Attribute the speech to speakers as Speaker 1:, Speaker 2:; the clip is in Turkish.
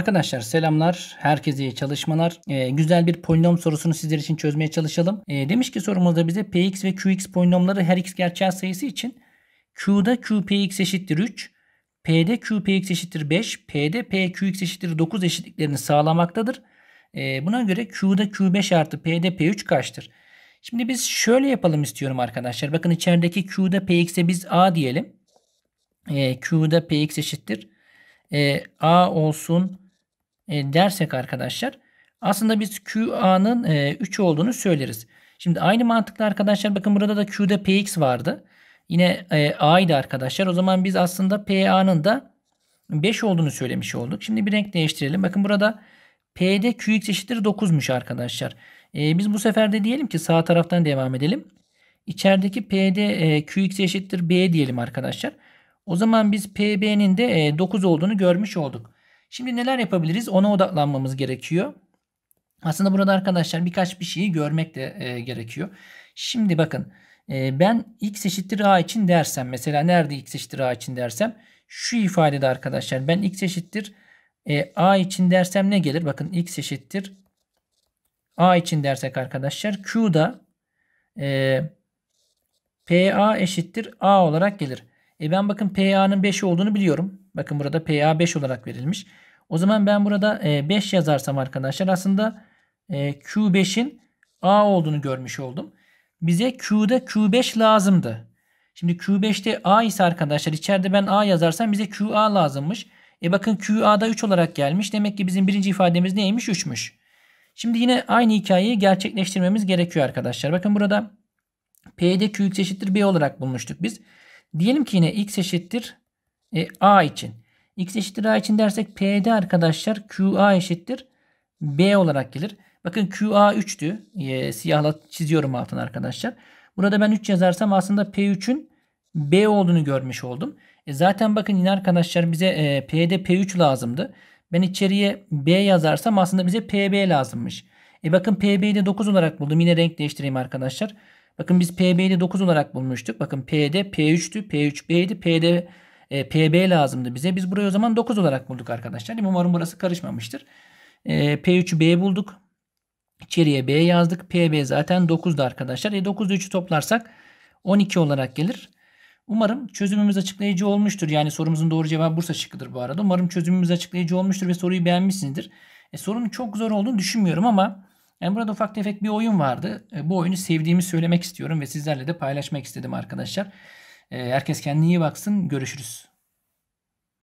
Speaker 1: Arkadaşlar selamlar. Herkese iyi çalışmalar. Ee, güzel bir polinom sorusunu sizler için çözmeye çalışalım. Ee, demiş ki sorumuzda bize px ve qx polinomları her x gerçel sayısı için q'da qpx eşittir 3, p'de qpx eşittir 5, p'de pqx eşittir 9 eşitliklerini sağlamaktadır. Ee, buna göre q'da q5 artı p'de p3 kaçtır? Şimdi biz şöyle yapalım istiyorum arkadaşlar. Bakın içerideki q'da px'e biz a diyelim. Ee, q'da px eşittir. Ee, a olsun e, dersek arkadaşlar aslında biz QA'nın 3 e, olduğunu söyleriz. Şimdi aynı mantıkla arkadaşlar bakın burada da Q'da PX vardı. Yine e, A'ydı arkadaşlar. O zaman biz aslında PA'nın da 5 olduğunu söylemiş olduk. Şimdi bir renk değiştirelim. Bakın burada P'de QX eşittir 9'muş arkadaşlar. E, biz bu sefer de diyelim ki sağ taraftan devam edelim. İçerideki P'de QX eşittir B diyelim arkadaşlar. O zaman biz PB'nin de 9 olduğunu görmüş olduk. Şimdi neler yapabiliriz? Ona odaklanmamız gerekiyor. Aslında burada arkadaşlar birkaç bir şeyi görmek de e, gerekiyor. Şimdi bakın e, ben x eşittir a için dersem mesela nerede x eşittir a için dersem şu ifadede arkadaşlar ben x eşittir e, a için dersem ne gelir? Bakın x eşittir a için dersek arkadaşlar q'da e, pa eşittir a olarak gelir. E ben bakın pa'nın 5 olduğunu biliyorum. Bakın burada PA 5 olarak verilmiş. O zaman ben burada 5 e, yazarsam arkadaşlar aslında e, Q5'in A olduğunu görmüş oldum. Bize Q'da Q5 lazımdı. Şimdi Q5'te A ise arkadaşlar içeride ben A yazarsam bize QA lazımmış. E bakın QA'da 3 olarak gelmiş. Demek ki bizim birinci ifademiz neymiş? 3'müş. Şimdi yine aynı hikayeyi gerçekleştirmemiz gerekiyor arkadaşlar. Bakın burada P'de Qx eşittir B olarak bulmuştuk biz. Diyelim ki yine X eşittir e, A için. X eşittir A için dersek Pd arkadaşlar QA eşittir B olarak gelir. Bakın QA 3'tü. E, siyahla çiziyorum altını arkadaşlar. Burada ben 3 yazarsam aslında P3'ün B olduğunu görmüş oldum. E, zaten bakın yine arkadaşlar bize e, P'de P3 lazımdı. Ben içeriye B yazarsam aslında bize PB lazımmış. E bakın PB'yi de 9 olarak buldum. Yine renk değiştireyim arkadaşlar. Bakın biz PB'yi de 9 olarak bulmuştuk. Bakın Pd P3'tü. P3B'ydi. P'de e, PB lazımdı bize. Biz burayı o zaman 9 olarak bulduk arkadaşlar. Umarım burası karışmamıştır. E, P3'ü B bulduk. İçeriye B yazdık. PB zaten 9'du arkadaşlar. E 9'da 3'ü toplarsak 12 olarak gelir. Umarım çözümümüz açıklayıcı olmuştur. Yani sorumuzun doğru cevabı Bursa şıkkıdır bu arada. Umarım çözümümüz açıklayıcı olmuştur ve soruyu beğenmişsinizdir. E, sorunun çok zor olduğunu düşünmüyorum ama yani burada ufak tefek bir oyun vardı. E, bu oyunu sevdiğimi söylemek istiyorum ve sizlerle de paylaşmak istedim arkadaşlar. Ee, herkes kendine iyi baksın. Görüşürüz.